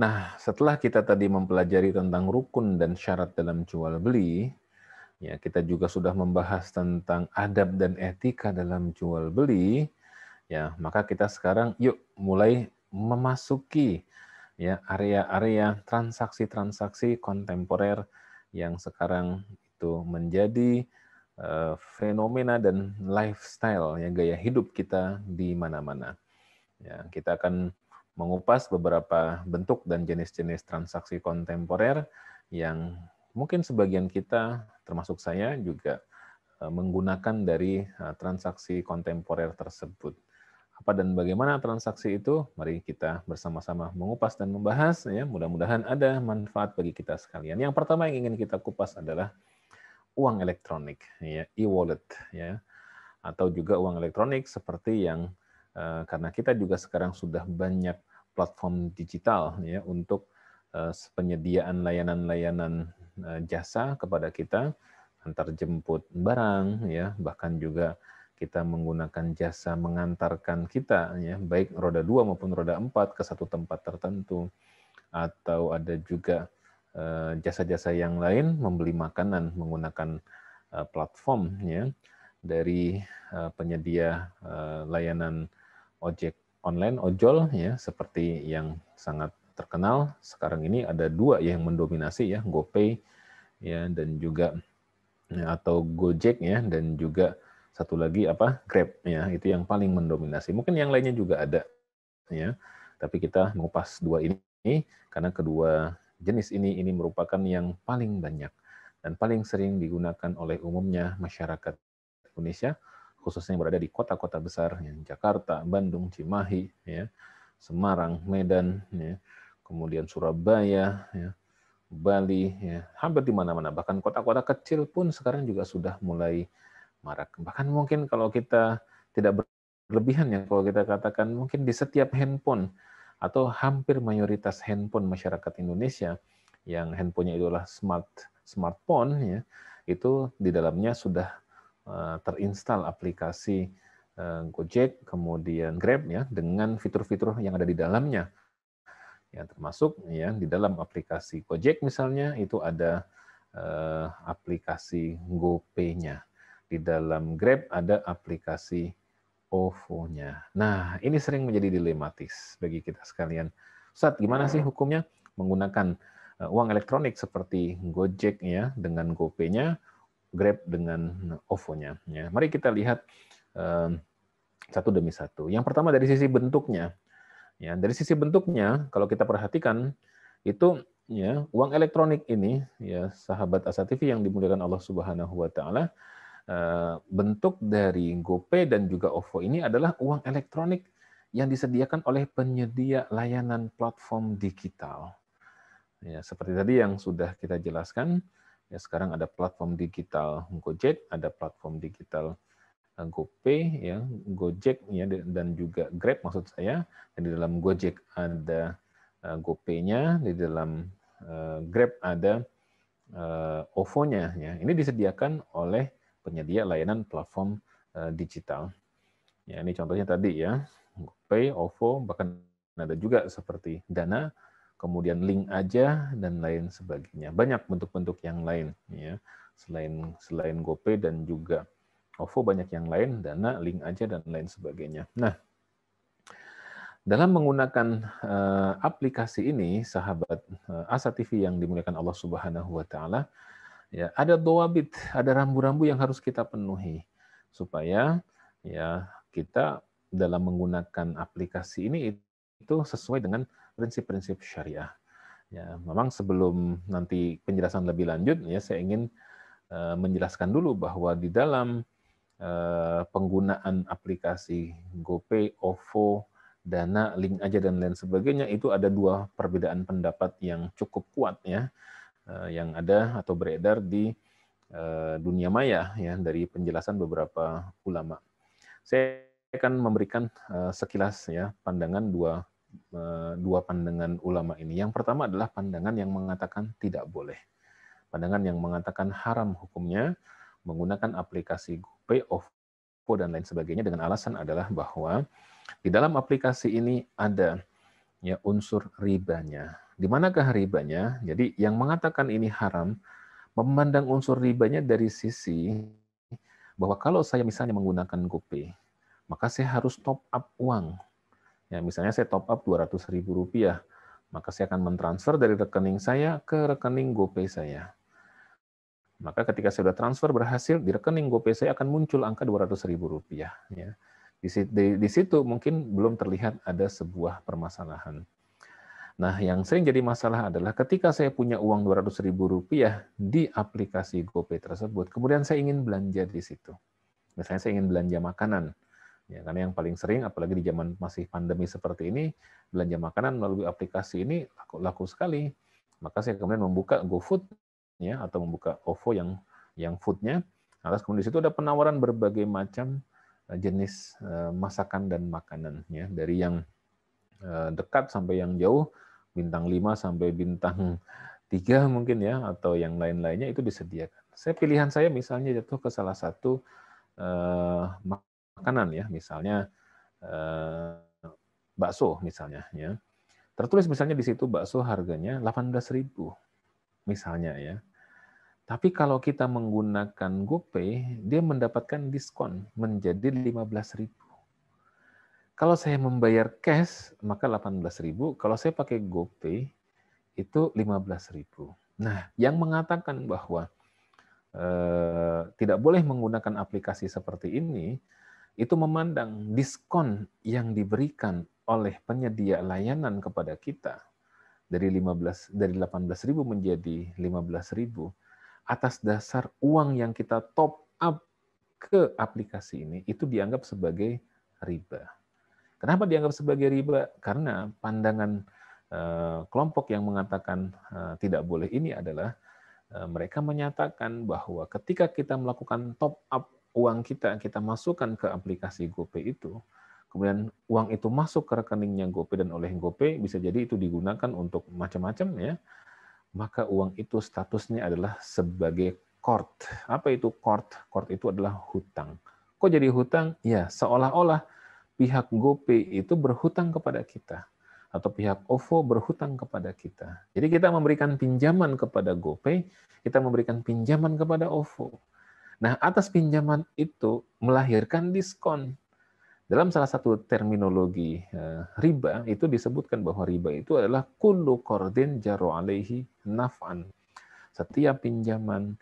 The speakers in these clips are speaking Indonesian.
Nah, setelah kita tadi mempelajari tentang rukun dan syarat dalam jual beli, ya kita juga sudah membahas tentang adab dan etika dalam jual beli, ya maka kita sekarang yuk mulai memasuki ya area-area transaksi-transaksi kontemporer yang sekarang itu menjadi uh, fenomena dan lifestyle ya gaya hidup kita di mana-mana. Ya, kita akan mengupas beberapa bentuk dan jenis-jenis transaksi kontemporer yang mungkin sebagian kita, termasuk saya juga, e, menggunakan dari e, transaksi kontemporer tersebut. Apa dan bagaimana transaksi itu? Mari kita bersama-sama mengupas dan membahas. Ya, mudah-mudahan ada manfaat bagi kita sekalian. Yang pertama yang ingin kita kupas adalah uang elektronik, ya, e-wallet, ya, atau juga uang elektronik seperti yang e, karena kita juga sekarang sudah banyak platform digital ya untuk eh, penyediaan layanan-layanan eh, jasa kepada kita antar jemput barang ya bahkan juga kita menggunakan jasa mengantarkan kita ya baik roda dua maupun roda empat ke satu tempat tertentu atau ada juga eh, jasa-jasa yang lain membeli makanan menggunakan platform ya dari penyedia layanan ojek online ojol ya seperti yang sangat terkenal sekarang ini ada dua ya yang mendominasi ya GoPay ya dan juga ya, atau Gojek ya dan juga satu lagi apa Grab ya itu yang paling mendominasi mungkin yang lainnya juga ada ya tapi kita mengupas dua ini karena kedua jenis ini ini merupakan yang paling banyak dan paling sering digunakan oleh umumnya masyarakat Indonesia khususnya yang berada di kota-kota besar, ya, Jakarta, Bandung, Cimahi, ya, Semarang, Medan, ya, kemudian Surabaya, ya, Bali, ya, hampir di mana-mana. Bahkan kota-kota kecil pun sekarang juga sudah mulai marak. Bahkan mungkin kalau kita tidak berlebihan ya, kalau kita katakan mungkin di setiap handphone atau hampir mayoritas handphone masyarakat Indonesia yang handphonenya itulah smart smartphone ya, itu di dalamnya sudah Eh, terinstal aplikasi eh, Gojek, kemudian Grab ya dengan fitur-fitur yang ada di dalamnya. Ya, termasuk ya di dalam aplikasi Gojek misalnya itu ada eh, aplikasi GoPay-nya. Di dalam Grab ada aplikasi OVO-nya. Nah, ini sering menjadi dilematis bagi kita sekalian. saat gimana sih hukumnya menggunakan eh, uang elektronik seperti Gojek ya dengan GoPay-nya Grab dengan OVO-nya. Ya, mari kita lihat ehm, satu demi satu. Yang pertama dari sisi bentuknya. Ya, dari sisi bentuknya, kalau kita perhatikan itu ya uang elektronik ini ya sahabat TV yang dimuliakan Allah Subhanahu wa taala eh, bentuk dari GoPay dan juga OVO ini adalah uang elektronik yang disediakan oleh penyedia layanan platform digital. Ya, seperti tadi yang sudah kita jelaskan, Ya, sekarang ada platform digital Gojek, ada platform digital eh, GoPay, ya, Gojek, ya, dan juga Grab maksud saya. Dan di dalam Gojek ada eh, GoPay-nya, di dalam eh, Grab ada OVO-nya. Ya. Ini disediakan oleh penyedia layanan platform digital. Ya, ini contohnya tadi ya, GoPay, OVO, bahkan ada juga seperti Dana, kemudian link aja dan lain sebagainya. Banyak bentuk-bentuk yang lain ya. Selain selain GoPay dan juga OVO banyak yang lain, Dana, link aja dan lain sebagainya. Nah, dalam menggunakan uh, aplikasi ini sahabat uh, Asa TV yang dimuliakan Allah Subhanahu wa taala, ya ada doa bit ada rambu-rambu yang harus kita penuhi supaya ya kita dalam menggunakan aplikasi ini itu sesuai dengan prinsip-prinsip syariah. Ya, memang sebelum nanti penjelasan lebih lanjut, ya saya ingin uh, menjelaskan dulu bahwa di dalam uh, penggunaan aplikasi GoPay, OVO, Dana, Link aja dan lain sebagainya itu ada dua perbedaan pendapat yang cukup kuat ya, uh, yang ada atau beredar di dunia maya ya dari penjelasan beberapa ulama. Saya akan memberikan sekilas ya pandangan dua Eh, dua pandangan ulama ini. Yang pertama adalah pandangan yang mengatakan tidak boleh. Pandangan yang mengatakan haram hukumnya menggunakan aplikasi GoPay, OVO, dan lain sebagainya dengan alasan adalah bahwa di dalam aplikasi ini ada ya unsur ribanya. Di manakah ribanya? Jadi yang mengatakan ini haram memandang unsur ribanya dari sisi bahwa kalau saya misalnya menggunakan GoPay, maka saya harus top up uang Ya, misalnya saya top up Rp200.000, maka saya akan mentransfer dari rekening saya ke rekening GoPay saya. Maka ketika saya sudah transfer berhasil, di rekening GoPay saya akan muncul angka Rp200.000. Ya. Di, di, di situ mungkin belum terlihat ada sebuah permasalahan. Nah, yang sering jadi masalah adalah ketika saya punya uang Rp200.000 di aplikasi GoPay tersebut, kemudian saya ingin belanja di situ. Misalnya saya ingin belanja makanan. Ya, karena yang paling sering, apalagi di zaman masih pandemi seperti ini, belanja makanan melalui aplikasi ini laku, laku sekali. Maka saya kemudian membuka GoFood ya atau membuka OVO yang yang foodnya. Nah, kemudian di situ ada penawaran berbagai macam eh, jenis eh, masakan dan makanan ya dari yang eh, dekat sampai yang jauh bintang 5 sampai bintang 3 mungkin ya atau yang lain-lainnya itu disediakan. Saya pilihan saya misalnya jatuh ke salah satu makanan ya, misalnya eh, bakso misalnya ya. Tertulis misalnya di situ bakso harganya 18.000 misalnya ya. Tapi kalau kita menggunakan GoPay, dia mendapatkan diskon menjadi 15.000. Kalau saya membayar cash, maka 18.000. Kalau saya pakai GoPay, itu 15.000. Nah, yang mengatakan bahwa eh, tidak boleh menggunakan aplikasi seperti ini, itu memandang diskon yang diberikan oleh penyedia layanan kepada kita dari 15 dari 18.000 menjadi 15.000 atas dasar uang yang kita top up ke aplikasi ini itu dianggap sebagai riba. Kenapa dianggap sebagai riba? Karena pandangan eh, kelompok yang mengatakan eh, tidak boleh ini adalah eh, mereka menyatakan bahwa ketika kita melakukan top up uang kita kita masukkan ke aplikasi GoPay itu, kemudian uang itu masuk ke rekeningnya GoPay dan oleh GoPay bisa jadi itu digunakan untuk macam-macam ya, maka uang itu statusnya adalah sebagai court. Apa itu court? Court itu adalah hutang. Kok jadi hutang? Ya, seolah-olah pihak GoPay itu berhutang kepada kita atau pihak OVO berhutang kepada kita. Jadi kita memberikan pinjaman kepada GoPay, kita memberikan pinjaman kepada OVO. Nah, atas pinjaman itu melahirkan diskon. Dalam salah satu terminologi eh, riba itu disebutkan bahwa riba itu adalah kullu kordin jaru alaihi naf'an. Setiap pinjaman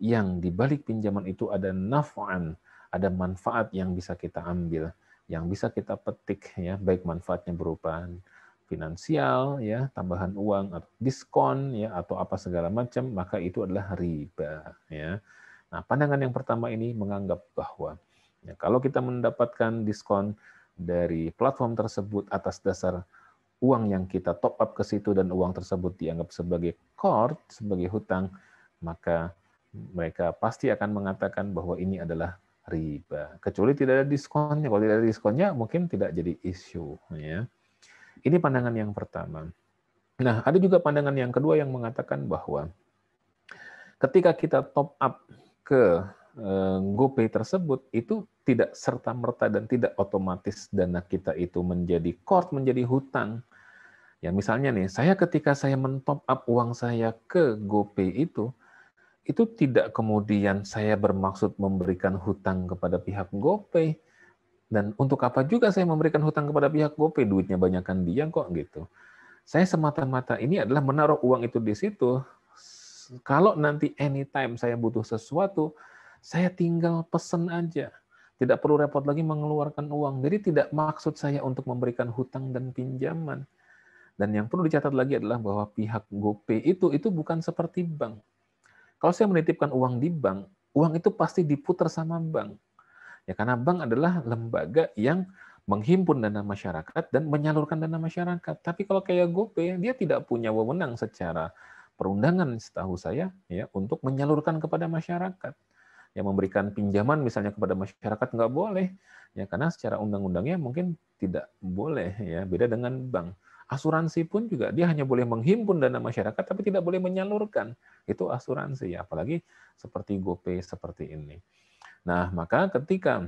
yang di balik pinjaman itu ada naf'an, ada manfaat yang bisa kita ambil, yang bisa kita petik ya, baik manfaatnya berupa finansial ya, tambahan uang atau diskon ya atau apa segala macam, maka itu adalah riba ya. Nah, pandangan yang pertama ini menganggap bahwa ya, kalau kita mendapatkan diskon dari platform tersebut atas dasar uang yang kita top up ke situ dan uang tersebut dianggap sebagai core, sebagai hutang, maka mereka pasti akan mengatakan bahwa ini adalah riba. Kecuali tidak ada diskonnya. Kalau tidak ada diskonnya, mungkin tidak jadi isu. Ya. Ini pandangan yang pertama. Nah, ada juga pandangan yang kedua yang mengatakan bahwa ketika kita top up ke eh, GoPay tersebut itu tidak serta-merta dan tidak otomatis dana kita itu menjadi kort, menjadi hutang. Ya misalnya nih, saya ketika saya mentop up uang saya ke GoPay itu, itu tidak kemudian saya bermaksud memberikan hutang kepada pihak GoPay. Dan untuk apa juga saya memberikan hutang kepada pihak GoPay? Duitnya banyakkan dia kok gitu. Saya semata-mata ini adalah menaruh uang itu di situ kalau nanti anytime saya butuh sesuatu, saya tinggal pesen aja. Tidak perlu repot lagi mengeluarkan uang. Jadi tidak maksud saya untuk memberikan hutang dan pinjaman. Dan yang perlu dicatat lagi adalah bahwa pihak GoPay itu itu bukan seperti bank. Kalau saya menitipkan uang di bank, uang itu pasti diputar sama bank. Ya karena bank adalah lembaga yang menghimpun dana masyarakat dan menyalurkan dana masyarakat. Tapi kalau kayak GoPay, dia tidak punya wewenang secara perundangan setahu saya ya untuk menyalurkan kepada masyarakat yang memberikan pinjaman misalnya kepada masyarakat nggak boleh ya karena secara undang-undangnya mungkin tidak boleh ya beda dengan bank asuransi pun juga dia hanya boleh menghimpun dana masyarakat tapi tidak boleh menyalurkan itu asuransi ya apalagi seperti GoPay seperti ini nah maka ketika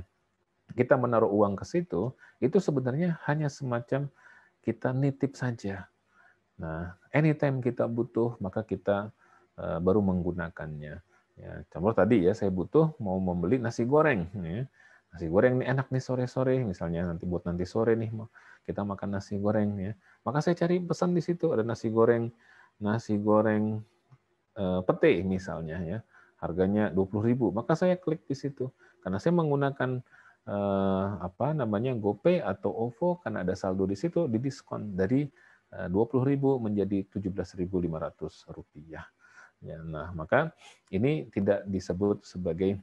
kita menaruh uang ke situ itu sebenarnya hanya semacam kita nitip saja Nah, anytime kita butuh, maka kita eh, baru menggunakannya. Ya, contoh tadi ya, saya butuh mau membeli nasi goreng. Ya. Nasi goreng ini enak nih sore-sore, misalnya nanti buat nanti sore nih kita makan nasi goreng ya. Maka saya cari pesan di situ ada nasi goreng, nasi goreng eh, pete misalnya ya, harganya dua puluh ribu. Maka saya klik di situ karena saya menggunakan eh, apa namanya GoPay atau OVO karena ada saldo di situ didiskon dari Eh, ribu menjadi rp 17.500 rupiah. Ya, nah, maka ini tidak disebut sebagai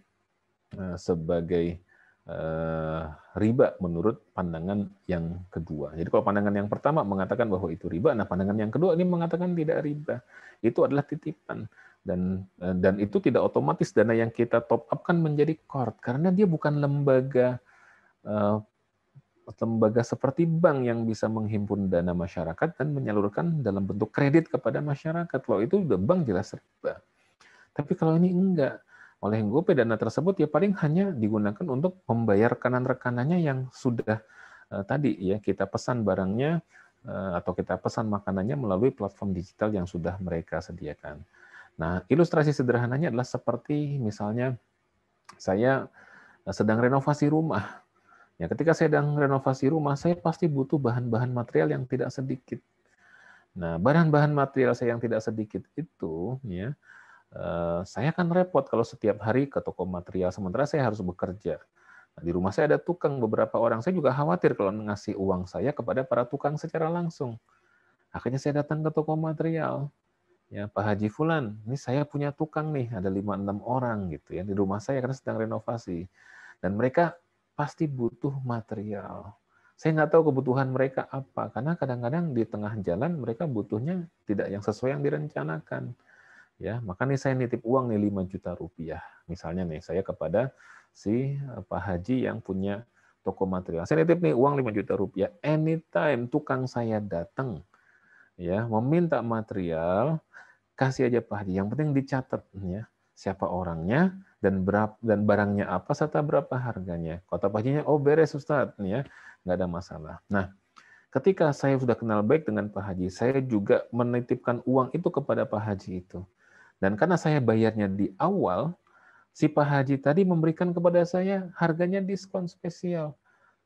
eh, sebagai eh, riba menurut pandangan yang kedua. Jadi kalau pandangan yang pertama mengatakan bahwa itu riba, nah pandangan yang kedua ini mengatakan tidak riba. Itu adalah titipan dan dan itu tidak otomatis dana yang kita top up kan menjadi kort karena dia bukan lembaga lembaga seperti bank yang bisa menghimpun dana masyarakat dan menyalurkan dalam bentuk kredit kepada masyarakat. loh itu udah bank jelas riba. Tapi kalau ini enggak. Oleh GoPay dana tersebut ya paling hanya digunakan untuk membayar rekanan-rekanannya yang sudah eh, tadi ya kita pesan barangnya eh, atau kita pesan makanannya melalui platform digital yang sudah mereka sediakan. Nah, ilustrasi sederhananya adalah seperti misalnya saya eh, sedang renovasi rumah Ya, ketika saya sedang renovasi rumah, saya pasti butuh bahan-bahan material yang tidak sedikit. Nah, bahan-bahan material saya yang tidak sedikit itu, ya, eh, saya akan repot kalau setiap hari ke toko material sementara saya harus bekerja. Nah, di rumah saya ada tukang beberapa orang. Saya juga khawatir kalau ngasih uang saya kepada para tukang secara langsung. Akhirnya saya datang ke toko material. Ya, Pak Haji Fulan, ini saya punya tukang nih, ada 5 6 orang gitu ya di rumah saya karena sedang renovasi. Dan mereka pasti butuh material. Saya nggak tahu kebutuhan mereka apa, karena kadang-kadang di tengah jalan mereka butuhnya tidak yang sesuai yang direncanakan. Ya, maka nih saya nitip uang nih 5 juta rupiah. Misalnya nih saya kepada si eh, Pak Haji yang punya toko material. Saya nitip nih uang 5 juta rupiah. Anytime tukang saya datang ya meminta material, kasih aja Pak Haji. Yang penting dicatat ya siapa orangnya, dan berapa dan barangnya apa serta berapa harganya. Kota pajinya oh beres Ustaz ya, nggak ada masalah. Nah, ketika saya sudah kenal baik dengan Pak Haji, saya juga menitipkan uang itu kepada Pak Haji itu. Dan karena saya bayarnya di awal, si Pak Haji tadi memberikan kepada saya harganya diskon spesial.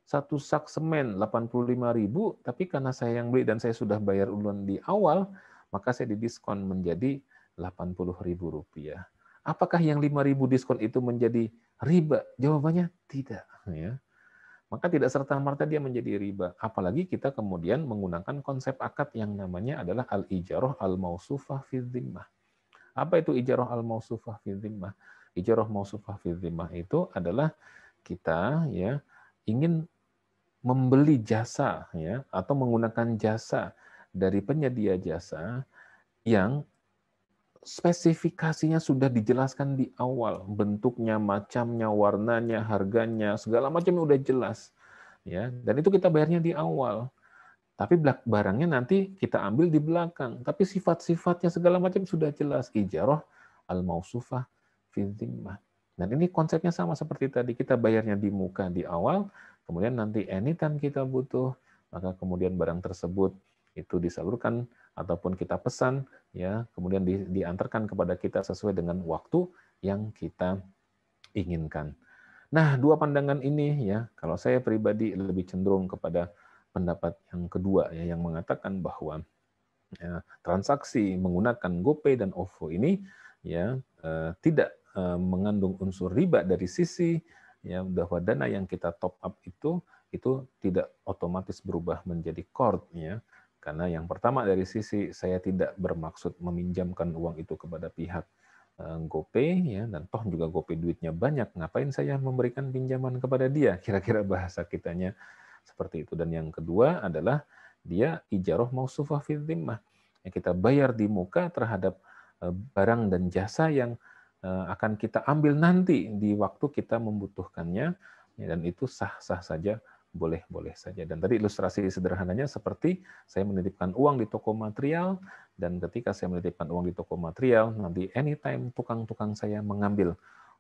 Satu sak semen 85.000, tapi karena saya yang beli dan saya sudah bayar uluan di awal, maka saya didiskon menjadi 80.000 rupiah Apakah yang 5.000 diskon itu menjadi riba? Jawabannya tidak. Ya. Maka tidak serta-merta dia menjadi riba. Apalagi kita kemudian menggunakan konsep akad yang namanya adalah al-ijaroh al-mausufah fi Apa itu ijaroh al-mausufah fi dhimmah? Ijaroh mausufah fi itu adalah kita ya ingin membeli jasa ya atau menggunakan jasa dari penyedia jasa yang spesifikasinya sudah dijelaskan di awal, bentuknya, macamnya, warnanya, harganya, segala macamnya udah jelas. Ya, dan itu kita bayarnya di awal. Tapi barangnya nanti kita ambil di belakang. Tapi sifat-sifatnya segala macam sudah jelas. Ijaroh al-mausufah fizimmah. Dan ini konsepnya sama seperti tadi. Kita bayarnya di muka di awal, kemudian nanti anytime kita butuh, maka kemudian barang tersebut itu disalurkan ataupun kita pesan ya kemudian di, diantarkan kepada kita sesuai dengan waktu yang kita inginkan. Nah, dua pandangan ini ya, kalau saya pribadi lebih cenderung kepada pendapat yang kedua ya yang mengatakan bahwa ya, transaksi menggunakan GoPay dan OVO ini ya eh, tidak eh, mengandung unsur riba dari sisi ya bahwa dana yang kita top up itu itu tidak otomatis berubah menjadi cord ya karena yang pertama dari sisi saya tidak bermaksud meminjamkan uang itu kepada pihak eh, GoPay ya dan toh juga GoPay duitnya banyak ngapain saya memberikan pinjaman kepada dia kira-kira bahasa kitanya seperti itu dan yang kedua adalah dia ijaroh mausufah fil dhimmah ya, kita bayar di muka terhadap eh, barang dan jasa yang eh, akan kita ambil nanti di waktu kita membutuhkannya ya, dan itu sah-sah saja boleh-boleh saja. Dan tadi ilustrasi sederhananya seperti saya menitipkan uang di toko material, dan ketika saya menitipkan uang di toko material, nanti anytime tukang-tukang saya mengambil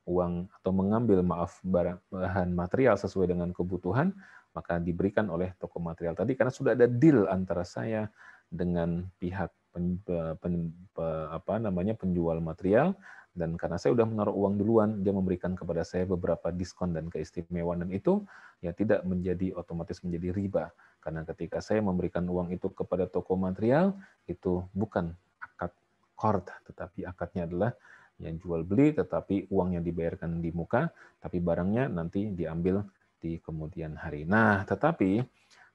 uang atau mengambil maaf barang, bahan material sesuai dengan kebutuhan, maka diberikan oleh toko material tadi karena sudah ada deal antara saya dengan pihak pen, pen, pen, apa namanya penjual material dan karena saya sudah menaruh uang duluan, dia memberikan kepada saya beberapa diskon dan keistimewaan. Dan itu ya tidak menjadi otomatis menjadi riba. Karena ketika saya memberikan uang itu kepada toko material, itu bukan akad kord, tetapi akadnya adalah yang jual beli, tetapi uang yang dibayarkan di muka, tapi barangnya nanti diambil di kemudian hari. Nah, tetapi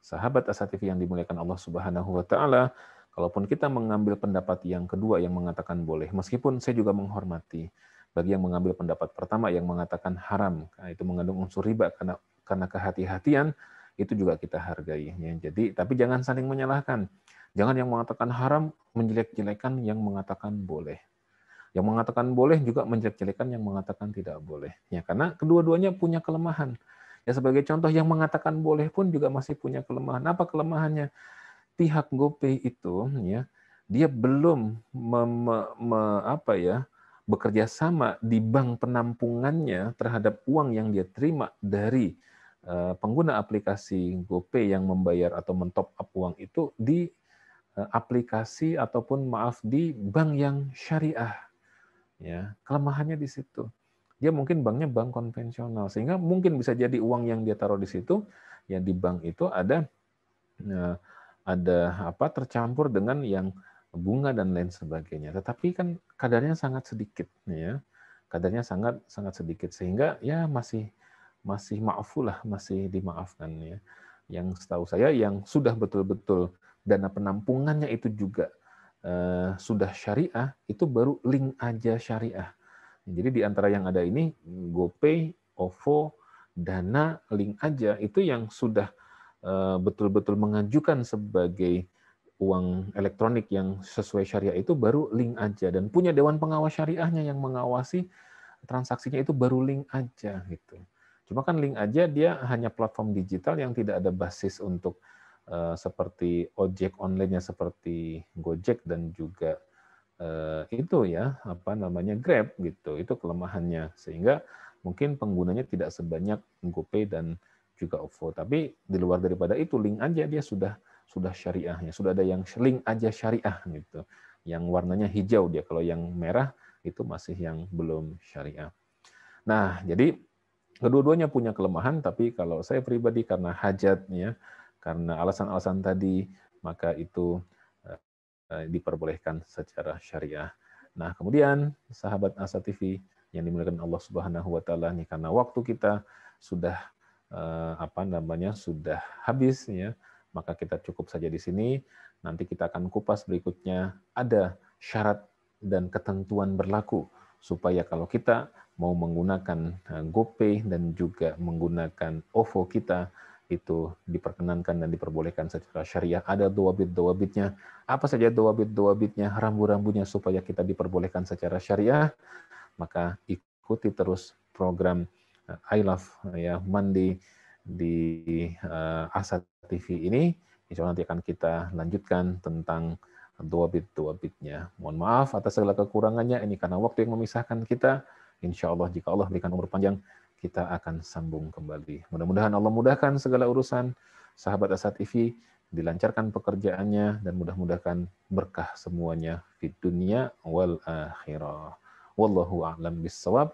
sahabat asatifi yang dimuliakan Allah Subhanahu wa taala, Kalaupun kita mengambil pendapat yang kedua yang mengatakan boleh, meskipun saya juga menghormati bagi yang mengambil pendapat pertama yang mengatakan haram, itu mengandung unsur riba karena karena kehati-hatian itu juga kita hargai. Ya. Jadi tapi jangan saling menyalahkan. Jangan yang mengatakan haram menjelek-jelekan yang mengatakan boleh. Yang mengatakan boleh juga menjelek-jelekan yang mengatakan tidak boleh. Ya karena kedua-duanya punya kelemahan. Ya sebagai contoh yang mengatakan boleh pun juga masih punya kelemahan. Apa kelemahannya? pihak GoPay itu ya dia belum me, me, me, apa ya bekerja sama di bank penampungannya terhadap uang yang dia terima dari eh, pengguna aplikasi GoPay yang membayar atau mentop up uang itu di eh, aplikasi ataupun maaf di bank yang syariah. Ya, kelemahannya di situ. Dia mungkin banknya bank konvensional sehingga mungkin bisa jadi uang yang dia taruh di situ ya di bank itu ada eh, ada apa tercampur dengan yang bunga dan lain sebagainya. Tetapi kan kadarnya sangat sedikit ya. Kadarnya sangat sangat sedikit sehingga ya masih masih maafulah, masih dimaafkan ya. Yang setahu saya yang sudah betul-betul dana penampungannya itu juga eh, sudah syariah, itu baru link aja syariah. Jadi di antara yang ada ini GoPay, OVO, Dana, link aja itu yang sudah Eh, betul-betul mengajukan sebagai uang elektronik yang sesuai syariah itu baru link aja dan punya dewan pengawas syariahnya yang mengawasi transaksinya itu baru link aja gitu. Cuma kan link aja dia hanya platform digital yang tidak ada basis untuk eh, seperti ojek online-nya seperti Gojek dan juga uh, itu ya apa namanya Grab gitu. Itu kelemahannya sehingga mungkin penggunanya tidak sebanyak GoPay dan juga OVO. Tapi di luar daripada itu link aja dia sudah sudah syariahnya, sudah ada yang link aja syariah gitu. Yang warnanya hijau dia, kalau yang merah itu masih yang belum syariah. Nah, jadi kedua-duanya punya kelemahan, tapi kalau saya pribadi karena hajatnya, karena alasan-alasan tadi, maka itu eh, eh, diperbolehkan secara syariah. Nah, kemudian sahabat Asa TV yang dimuliakan Allah Subhanahu wa taala ini karena waktu kita sudah eh, apa namanya sudah habis ya, maka kita cukup saja di sini. Nanti kita akan kupas berikutnya ada syarat dan ketentuan berlaku supaya kalau kita mau menggunakan eh, GoPay dan juga menggunakan OVO kita itu diperkenankan dan diperbolehkan secara syariah. Ada dua bit dua bitnya Apa saja dua bit dua bitnya rambu-rambunya supaya kita diperbolehkan secara syariah, maka ikuti terus program I love uh, ya mandi di uh, Asa TV ini insya Allah nanti akan kita lanjutkan tentang dua bit dua bitnya Mohon maaf atas segala kekurangannya ini karena waktu yang memisahkan kita. Insya Allah jika Allah berikan umur panjang kita akan sambung kembali. Mudah-mudahan Allah mudahkan segala urusan sahabat Asa TV dilancarkan pekerjaannya dan mudah mudahkan berkah semuanya di dunia wal akhirah. Wallahu a'lam bissawab.